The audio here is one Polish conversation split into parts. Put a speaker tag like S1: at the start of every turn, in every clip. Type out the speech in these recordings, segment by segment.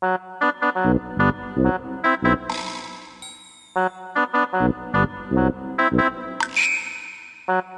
S1: Thank you.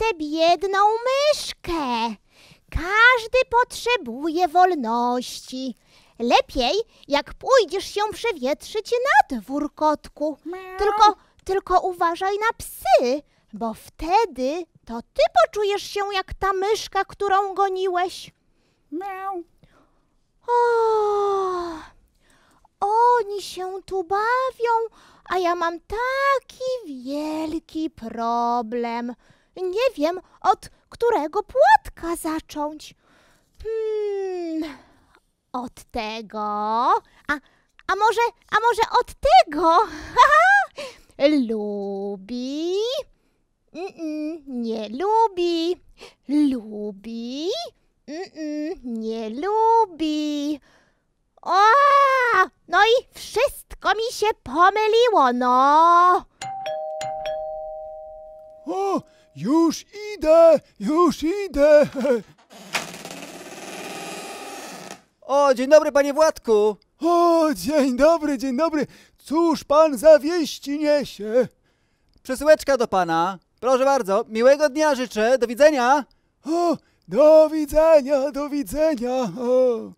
S2: tę biedną myszkę. Każdy potrzebuje wolności. Lepiej, jak pójdziesz się przewietrzyć na dwór, kotku. Tylko, tylko uważaj na psy, bo wtedy to ty poczujesz się jak ta myszka, którą goniłeś. Miau. O, oni się tu bawią, a ja mam taki wielki problem. Nie wiem, od którego płatka zacząć. Hmm, od tego. A, a może, a może od tego? lubi. Mm -mm, nie lubi. Lubi. Mm nie lubi. O! No i wszystko mi się pomyliło,
S3: no! O! Już idę, już idę. O, dzień dobry, panie Władku. O, dzień dobry, dzień dobry. Cóż pan za wieści niesie? Przesyłeczka do pana. Proszę bardzo, miłego dnia życzę. Do widzenia. O, do widzenia, do widzenia. O.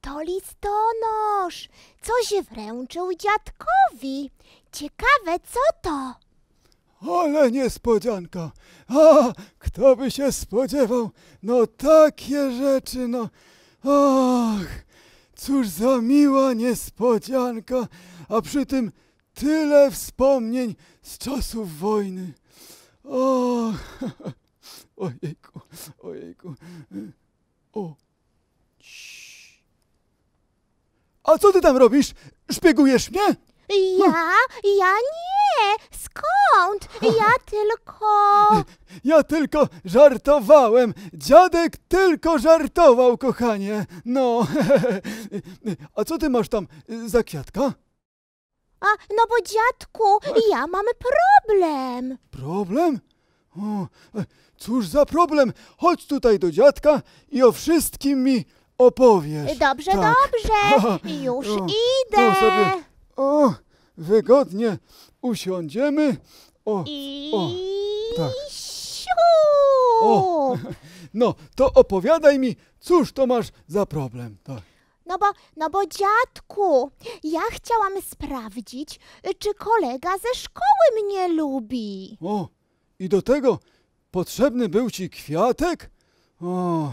S2: To listonosz, co się wręczył dziadkowi. Ciekawe, co to?
S3: Ale niespodzianka! A, kto by się spodziewał? No takie rzeczy, no... Ach, cóż za miła niespodzianka, a przy tym tyle wspomnień z czasów wojny. O, ojejku, ojejku. O. A co ty tam robisz? Szpiegujesz mnie?
S2: Ja? Ja nie! Skąd? Ja tylko...
S3: Ja tylko żartowałem! Dziadek tylko żartował, kochanie! No, a co ty masz tam za kwiatka? A, no bo dziadku, tak. ja mam problem! Problem? O, cóż za problem? Chodź tutaj do dziadka i o wszystkim mi opowiesz. Dobrze, tak. dobrze! Już o, idę! O, wygodnie usiądziemy. O, I... Tak. o, tak. O, no, to opowiadaj mi, cóż to masz za problem. Tak.
S2: No bo, no bo dziadku, ja chciałam sprawdzić, czy kolega ze szkoły mnie lubi.
S3: O, i do tego potrzebny był ci kwiatek? O,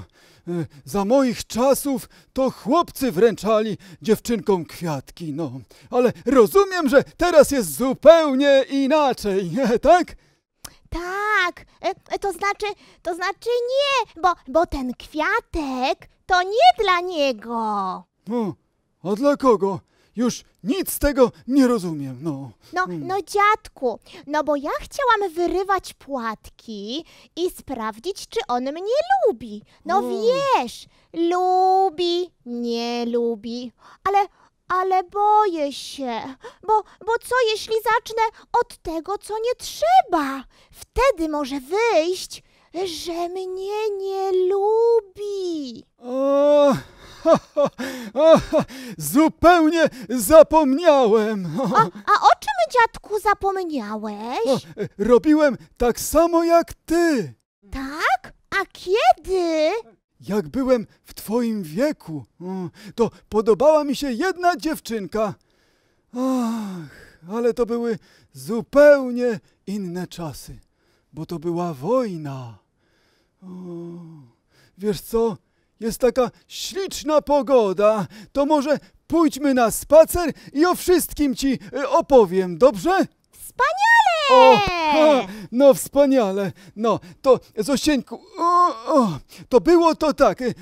S3: e, za moich czasów to chłopcy wręczali dziewczynkom kwiatki, no. Ale rozumiem, że teraz jest zupełnie inaczej, tak?
S2: Tak, e, e, to znaczy, to znaczy nie, bo, bo ten kwiatek to nie dla niego.
S3: O, a dla kogo? Już nic z tego nie rozumiem, no.
S2: No, hmm. no dziadku, no bo ja chciałam wyrywać płatki i sprawdzić, czy on mnie lubi. No O. wiesz, lubi, nie lubi, ale... Ale boję się, bo, bo co jeśli zacznę od tego, co nie trzeba? Wtedy może wyjść, że mnie nie
S3: lubi. O, zupełnie zapomniałem. A,
S2: a o czym, dziadku, zapomniałeś?
S3: O, robiłem tak samo jak ty. Tak? A kiedy? Jak byłem w twoim wieku, to podobała mi się jedna dziewczynka. Ach, ale to były zupełnie inne czasy, bo to była wojna. O, wiesz co? Jest taka śliczna pogoda. To może pójdźmy na spacer i o wszystkim ci y, opowiem, dobrze?
S2: Wspaniale! O, ha,
S3: no wspaniale. No, to Zosieńku, o, o, to było to tak. Y, y,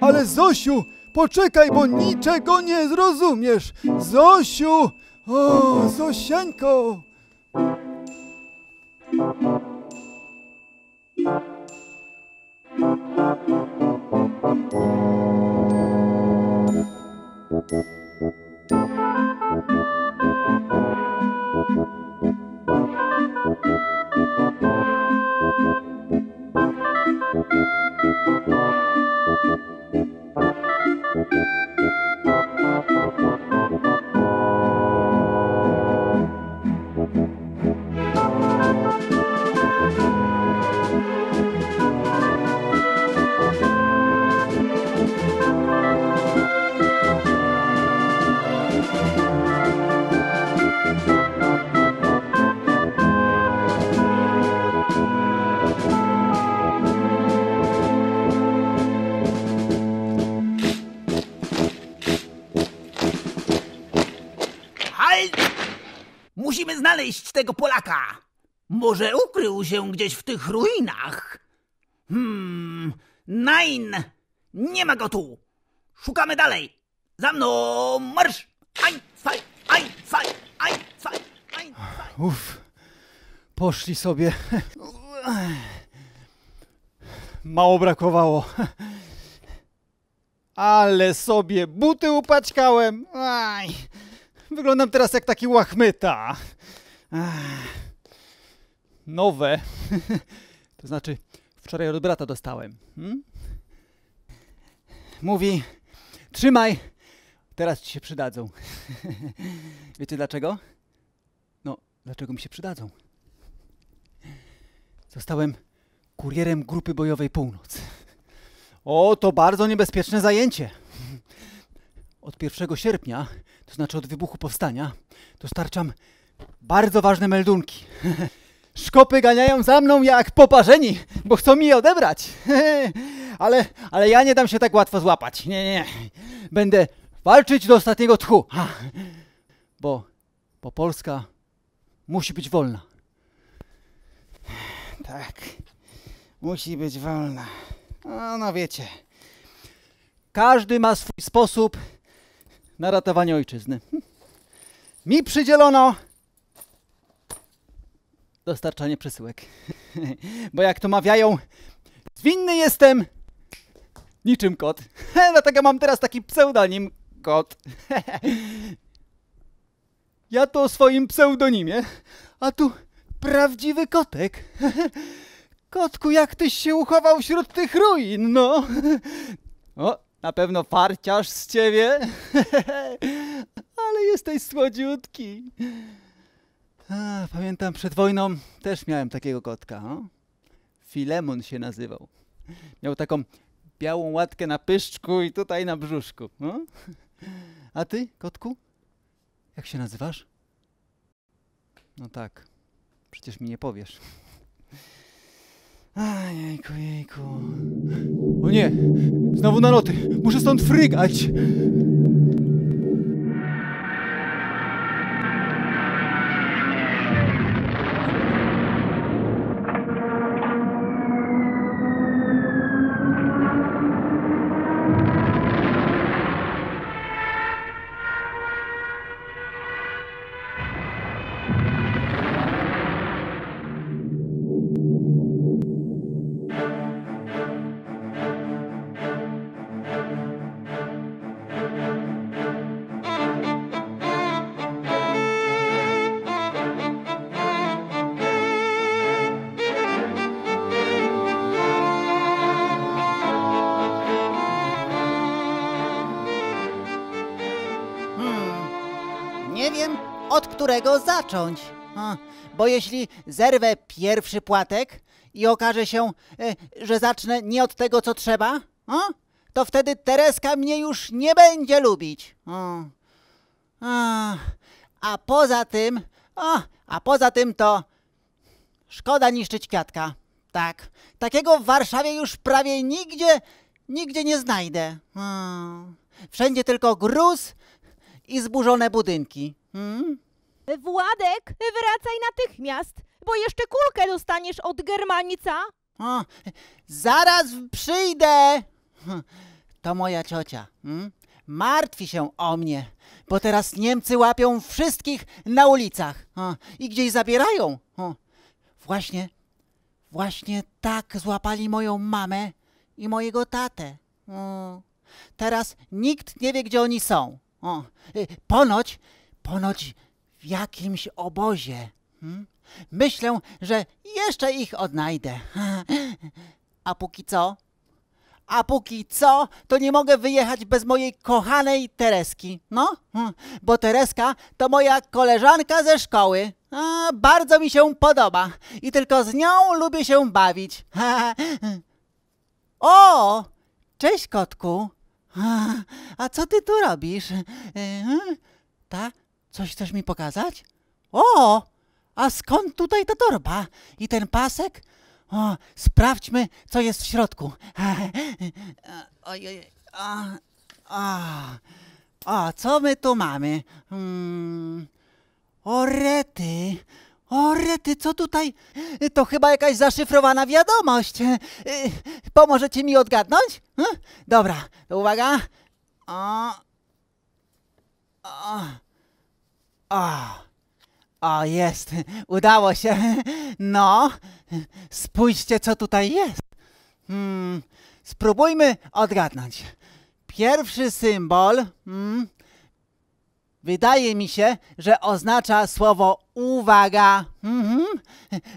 S3: ale no. Zosiu, poczekaj, bo niczego nie zrozumiesz. Zosiu, o, Zosieńko. Thank you. Thank you.
S4: tego Polaka? Może ukrył się gdzieś w tych ruinach? Hmm, nein, nie ma go tu. Szukamy dalej. Za mną marsz!
S1: Aj, zwei, aj, zwei,
S3: Uff, poszli sobie. Mało brakowało. Ale sobie buty upaćkałem. Aj. Wyglądam teraz jak taki łachmyta
S4: nowe. to znaczy, wczoraj od brata dostałem. Hmm? Mówi, trzymaj, teraz ci się przydadzą. Wiecie dlaczego? No, dlaczego mi się przydadzą? Zostałem kurierem Grupy Bojowej Północ. O, to bardzo niebezpieczne zajęcie. Od 1 sierpnia, to znaczy od wybuchu powstania, dostarczam bardzo ważne meldunki. Szkopy ganiają za mną jak poparzeni, bo chcą mi je odebrać. ale, ale ja nie dam się tak łatwo złapać. Nie, nie. Będę walczyć do ostatniego tchu. Bo, bo Polska musi być wolna. Tak, musi być wolna. No, no wiecie, każdy ma swój sposób na ratowanie ojczyzny. Mi przydzielono dostarczanie przesyłek. Bo jak to mawiają, zwinny jestem
S3: niczym kot. Dlatego mam teraz taki pseudonim kot. ja to o swoim pseudonimie, a tu prawdziwy kotek. Kotku, jak tyś się uchował wśród tych ruin, no?
S4: O, na pewno farciarz z ciebie.
S3: Ale jesteś słodziutki
S4: pamiętam przed wojną też miałem takiego kotka. No? Filemon się nazywał. Miał taką białą łatkę na pyszczku i tutaj na brzuszku. No? A ty, kotku? Jak się nazywasz? No tak, przecież mi nie
S3: powiesz. Aj, jejku, jejku. O nie! Znowu naloty! Muszę stąd frygać!
S4: którego zacząć. bo jeśli zerwę pierwszy płatek i okaże się, e, że zacznę nie od tego, co trzeba, to wtedy Tereska mnie już nie będzie lubić. A, poza tym, a, a poza tym to szkoda niszczyć kwiatka. Tak, takiego w Warszawie już prawie nigdzie, nigdzie nie znajdę. Wszędzie tylko gruz i zburzone
S5: budynki. Hmm? Władek, wracaj natychmiast, bo jeszcze kulkę dostaniesz od Germanica. O, zaraz przyjdę!
S4: To moja ciocia. Hm? Martwi się o mnie, bo teraz Niemcy łapią wszystkich na ulicach i gdzieś zabierają. właśnie, właśnie tak złapali moją mamę i mojego tatę. teraz nikt nie wie, gdzie oni są. Y, ponoć, ponoć jakimś obozie. Hmm? Myślę, że jeszcze ich odnajdę. A póki co? A póki co, to nie mogę wyjechać bez mojej kochanej Tereski. No, hmm. bo Tereska to moja koleżanka ze szkoły. A, bardzo mi się podoba i tylko z nią lubię się bawić. o! Cześć kotku. A co ty tu robisz? Hmm? Ta? Coś chcesz mi pokazać? O! A skąd tutaj ta torba? I ten pasek? O, sprawdźmy, co jest w środku. Oj, a, co my tu mamy? Hmm. Orety, orety, co tutaj? To chyba jakaś zaszyfrowana wiadomość. Pomożecie mi odgadnąć? Hm? Dobra, uwaga. O, o. O, o jest, udało się. No, spójrzcie co tutaj jest. Hmm, spróbujmy odgadnąć. Pierwszy symbol, hmm, wydaje mi się, że oznacza słowo uwaga. Hmm,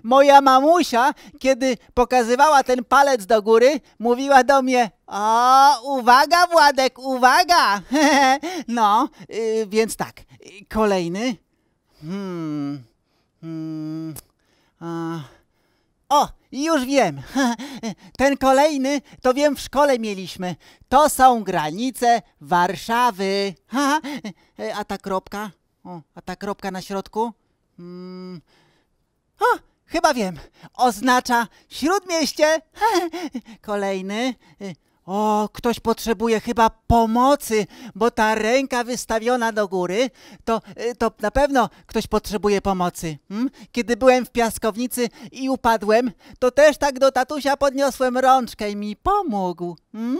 S4: moja mamusia, kiedy pokazywała ten palec do góry, mówiła do mnie: O, uwaga, Władek, uwaga! no, yy, więc tak. Kolejny? Hmm. hmm. A... O, już wiem. Ten kolejny to wiem w szkole mieliśmy. To są granice Warszawy. A ta kropka? O, a ta kropka na środku? Hmm. O, chyba wiem. Oznacza śródmieście. Kolejny. O, ktoś potrzebuje chyba pomocy, bo ta ręka wystawiona do góry, to, y, to na pewno ktoś potrzebuje pomocy. Hmm? Kiedy byłem w piaskownicy i upadłem, to też tak do tatusia podniosłem rączkę i mi pomógł. Hmm?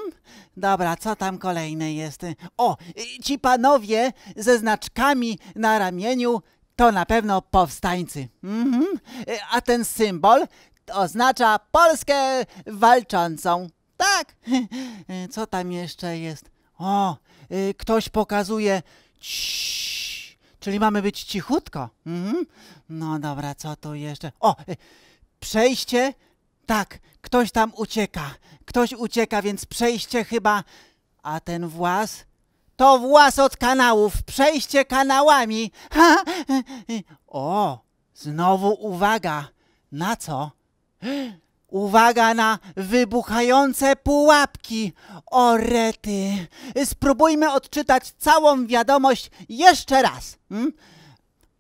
S4: Dobra, co tam kolejne jest? O, y, ci panowie ze znaczkami na ramieniu to na pewno powstańcy. Mm -hmm. A ten symbol oznacza Polskę walczącą. Tak! E, co tam jeszcze jest? O, e, ktoś pokazuje. Ciii, czyli mamy być cichutko. Mhm. No dobra, co tu jeszcze? O, e, przejście. Tak, ktoś tam ucieka. Ktoś ucieka, więc przejście chyba. A ten włas? To włas od kanałów. Przejście kanałami. O, znowu uwaga. Na co? Uwaga na wybuchające pułapki! O rety! Spróbujmy odczytać całą wiadomość jeszcze raz. Hmm?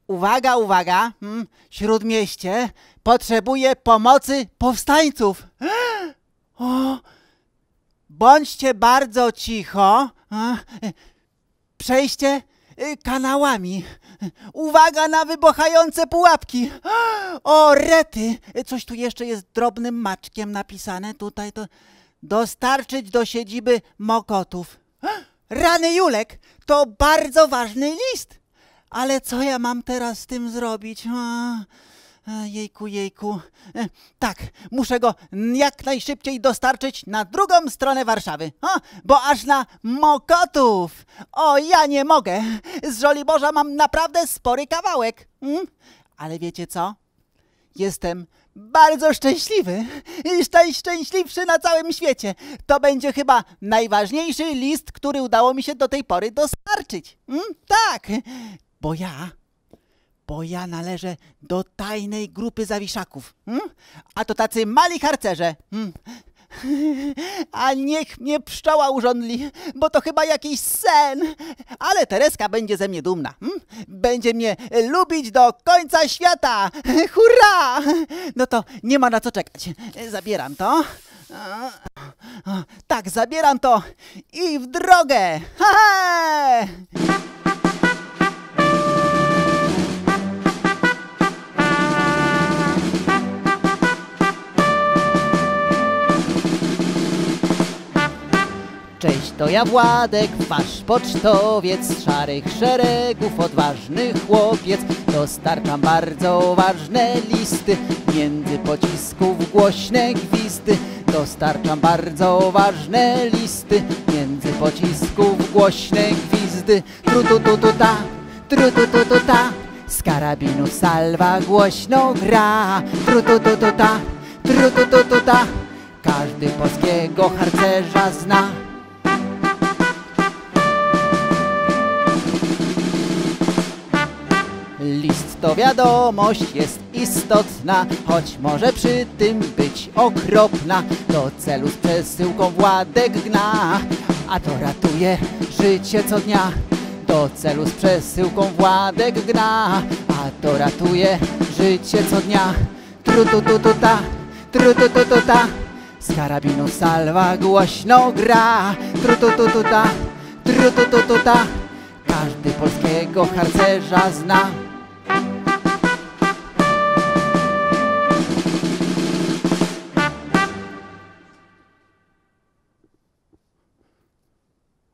S4: Uwaga, uwaga! Hmm? Śródmieście potrzebuje pomocy powstańców. O! Bądźcie bardzo cicho. Hmm? Przejście y, kanałami. Uwaga na wybochające pułapki! O, rety! Coś tu jeszcze jest drobnym maczkiem napisane tutaj. To dostarczyć do siedziby Mokotów. Rany Julek, to bardzo ważny list! Ale co ja mam teraz z tym zrobić? Jejku, jejku. E, tak, muszę go jak najszybciej dostarczyć na drugą stronę Warszawy, o, bo aż na Mokotów. O, ja nie mogę. Z Żoliborza mam naprawdę spory kawałek. Mm? Ale wiecie co? Jestem bardzo szczęśliwy i najszczęśliwszy na całym świecie. To będzie chyba najważniejszy list, który udało mi się do tej pory dostarczyć. Mm? Tak, bo ja bo ja należę do tajnej grupy zawiszaków. Hmm? A to tacy mali harcerze. Hmm. A niech mnie pszczoła urządli, bo to chyba jakiś sen. Ale Tereska będzie ze mnie dumna. Hmm? Będzie mnie lubić do końca świata. Hurra! No to nie ma na co czekać. Zabieram to. Tak, zabieram to i w drogę! Ha! To ja Władek, wasz pocztowiec Z szarych szeregów odważny chłopiec Dostarczam bardzo ważne listy Między pocisków głośne gwizdy Dostarczam bardzo ważne listy Między pocisków głośne gwizdy Tru tu tu tu ta, tru tu tu tu ta Z karabinu salwa głośno gra Tru tu tu tu ta, tru tu tu tu ta Każdy polskiego harcerza zna list to wiadomość jest istotna, choć może przy tym być okropna. Do celu z przesyłką Władek gna, a to ratuje życie co dnia. Do celu z przesyłką Władek gna, a to ratuje życie co dnia. Tru tu tu tu ta, tru tu tu tu ta. Z karabinu salwa głośno gra. Tru tu tu tu ta, tru tu tu tu ta. Każdy polskiego harcerza zna.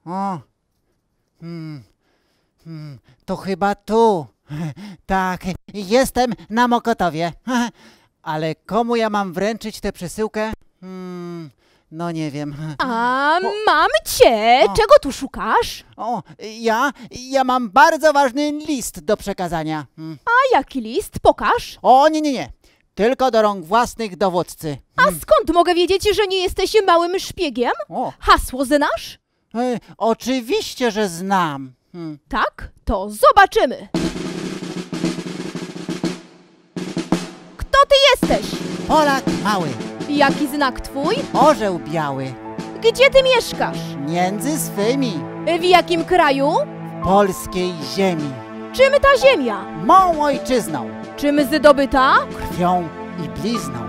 S4: O, hmm, hmm, to chyba tu. Tak, jestem na Mokotowie. Ale komu ja mam wręczyć tę przesyłkę?
S1: Hmm,
S4: no nie wiem. A, mam cię! O, Czego tu szukasz? O, ja? Ja mam bardzo ważny list do przekazania. Hmm.
S5: A jaki list? Pokaż.
S4: O, nie, nie, nie. Tylko do rąk własnych dowódcy.
S5: A hmm. skąd mogę wiedzieć, że nie jesteś małym szpiegiem? O. Hasło znasz?
S4: oczywiście, że znam.
S5: Hmm. Tak? To zobaczymy. Kto ty jesteś? Polak mały, Jaki znak twój? orzeł biały, Gdzie ty mieszkasz? między swymi, W jakim kraju? polskiej ziemi, Czym ta ziemia? mą ojczyzną, Czym zdobyta? krwią i blizną.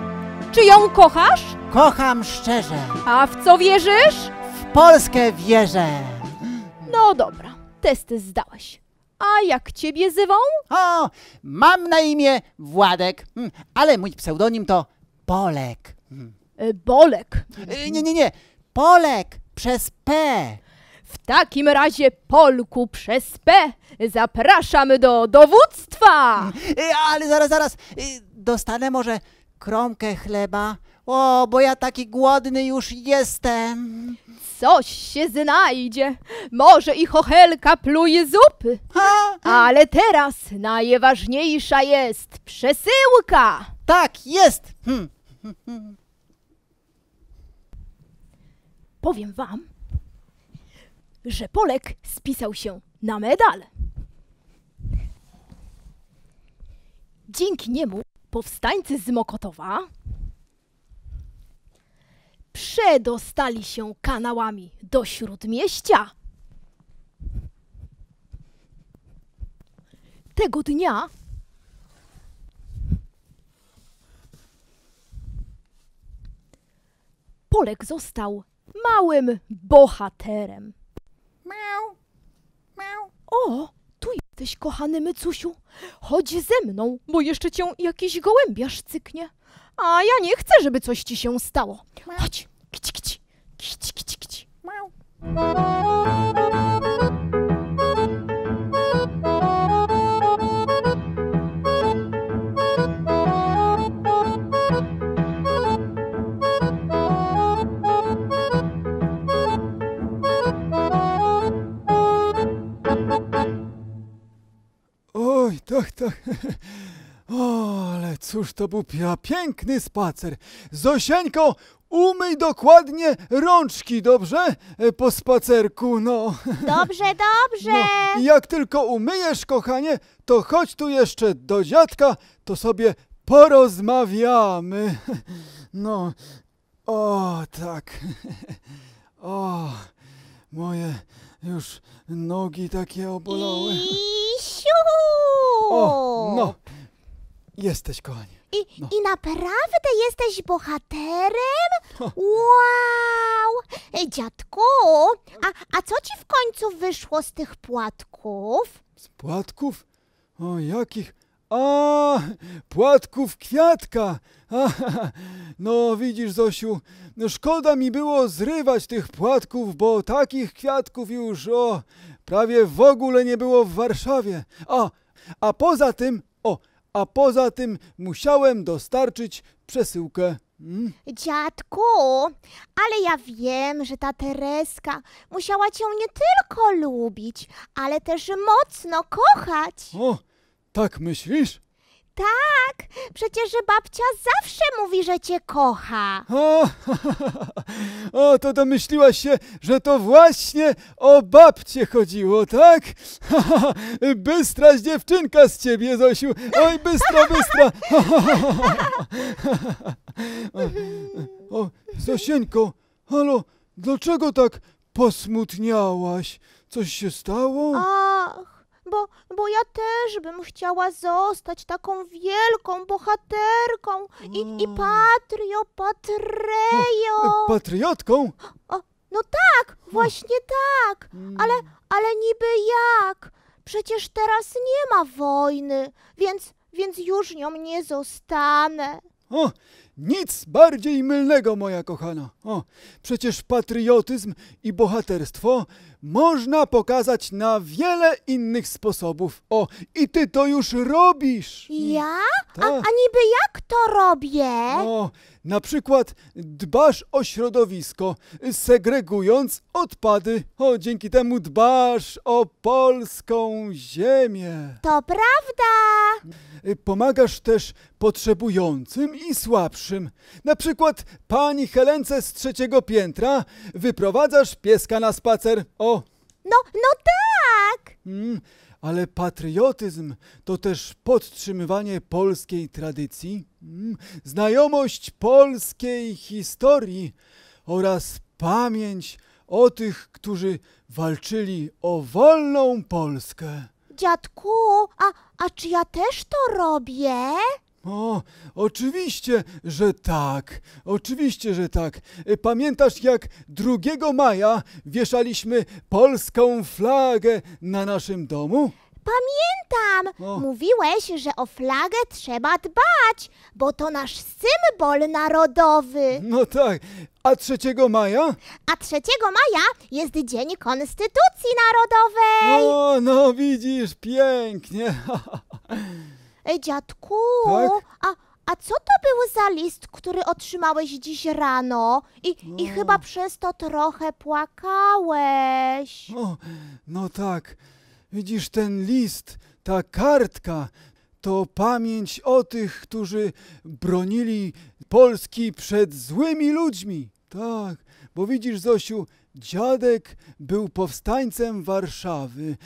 S5: Czy ją kochasz? Kocham szczerze, A w co wierzysz?
S4: Polskę wierzę.
S5: No dobra, testy zdałeś. A
S4: jak ciebie zywą? O, mam na imię Władek, hmm, ale mój pseudonim
S5: to Polek. Hmm. E, Bolek. E, nie, nie, nie. Polek przez P. W takim razie, Polku przez P, zapraszamy do dowództwa! Hmm, e, ale zaraz, zaraz, dostanę może kromkę chleba, o, bo ja taki głodny już jestem. Coś się znajdzie. Może i chochelka pluje zupy. Ale teraz najważniejsza jest przesyłka. Tak, jest. Hm. Powiem wam, że Polek spisał się na medal. Dzięki niemu powstańcy z Mokotowa przedostali się kanałami do śródmieścia. Tego dnia Polek został małym bohaterem. Miau, miau. O, tu jesteś, kochany mycusiu. Chodź ze mną, bo jeszcze cię jakiś gołębiarz cyknie. A ja nie chcę, żeby coś ci się stało. Chodź, kici, kici, kici, kici, kici.
S3: Oj, tak, tak. O, ale cóż to był piękny spacer. Zosieńko, umyj dokładnie rączki, dobrze? E, po spacerku, no. Dobrze,
S2: dobrze. No,
S3: jak tylko umyjesz, kochanie, to chodź tu jeszcze do dziadka, to sobie porozmawiamy. No, o tak. O, moje już nogi takie obolały. I
S2: siu! O, no.
S3: Jesteś, kochanie. I,
S2: no. I naprawdę jesteś bohaterem? Wow! Dziadku, a, a co ci w końcu wyszło z tych płatków? Z
S3: płatków? O jakich? A, płatków kwiatka! A, no widzisz, Zosiu, szkoda mi było zrywać tych płatków, bo takich kwiatków już, o, prawie w ogóle nie było w Warszawie. A, a poza tym, o, a poza tym musiałem dostarczyć przesyłkę.
S2: Hmm? Dziadku, ale ja wiem, że ta Tereska musiała cię nie tylko lubić, ale też mocno kochać.
S3: O, tak myślisz?
S2: tak, przecież babcia zawsze mówi, że cię kocha.
S3: O, o, to domyśliłaś się, że to właśnie o babcie chodziło, tak? Bystra dziewczynka z ciebie, Zosiu. Oj, bystra, bystra. O, Zosieńko, halo, dlaczego tak posmutniałaś? Coś się stało? bo, bo
S2: ja też bym chciała zostać taką wielką bohaterką i, i mm. patrio, patrejo. O, e,
S3: patriotką? O,
S2: no tak, właśnie tak, mm. ale, ale niby jak? Przecież teraz nie ma wojny, więc, więc już nią nie zostanę.
S3: O, nic bardziej mylnego, moja kochana. O, przecież patriotyzm i bohaterstwo można pokazać na wiele innych sposobów. O, i ty to już robisz! Ja? A, tak. a niby jak to robię? O, na przykład dbasz o środowisko, segregując odpady. O, dzięki temu dbasz o polską ziemię. To prawda! Pomagasz też potrzebującym i słabszym. Na przykład pani Helence z trzeciego piętra wyprowadzasz pieska na spacer. O! No, no tak! Hmm. Ale patriotyzm to też podtrzymywanie polskiej tradycji, mm, znajomość polskiej historii oraz pamięć o tych, którzy walczyli o wolną Polskę.
S2: Dziadku, a, a czy ja też to robię?
S3: O, oczywiście, że tak. Oczywiście, że tak. E, pamiętasz, jak 2 maja wieszaliśmy polską flagę na naszym domu?
S2: Pamiętam! O. Mówiłeś, że o flagę trzeba dbać, bo to nasz symbol narodowy. No tak. A 3 maja? A 3 maja jest Dzień Konstytucji Narodowej.
S3: O, no widzisz, pięknie.
S2: Ej, dziadku, Tak? a, a co to był za list, który otrzymałeś dziś rano? I, i chyba przez to trochę
S3: płakałeś. O, no tak. Widzisz ten list, ta kartka to pamięć o tych, którzy bronili Polski przed złymi ludźmi. Tak, bo widzisz Zosiu, Dziadek był powstańcem Warszawy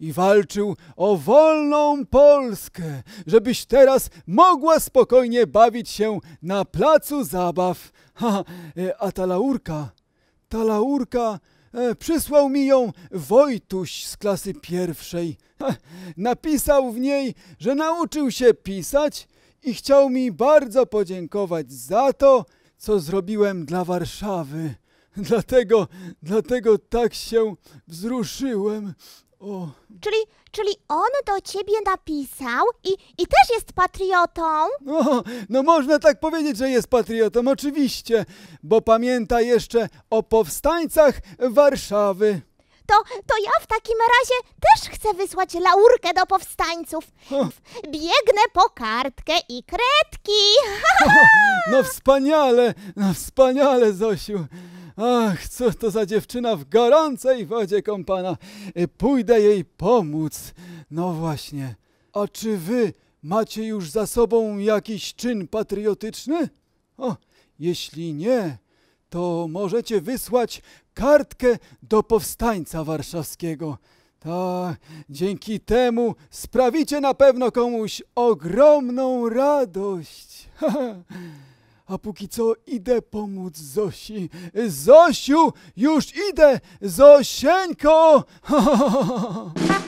S3: i walczył o wolną Polskę, żebyś teraz mogła spokojnie bawić się na placu zabaw. Ha, e, a ta laurka, ta laurka, e, przysłał mi ją Wojtuś z klasy pierwszej. Ha, napisał w niej, że nauczył się pisać i chciał mi bardzo podziękować za to, co zrobiłem dla Warszawy. Dlatego, dlatego tak się wzruszyłem. O.
S2: Czyli, czyli on do ciebie napisał i, i też jest patriotą?
S3: No, no można tak powiedzieć, że jest patriotą, oczywiście, bo pamięta jeszcze o powstańcach Warszawy.
S2: To, to ja w takim razie też chcę wysłać laurkę do powstańców. O. Biegnę po kartkę i kredki. O,
S3: no wspaniale, no wspaniale, Zosiu. Ach, co to za dziewczyna w gorącej wodzie kąpana. E, pójdę jej pomóc. No właśnie. A czy wy macie już za sobą jakiś czyn patriotyczny? O, jeśli nie, to możecie wysłać kartkę do powstańca warszawskiego. Tak, dzięki temu sprawicie na pewno komuś ogromną radość. a póki co idę pomóc Zosi. Zosiu, już idę! Zosieńko!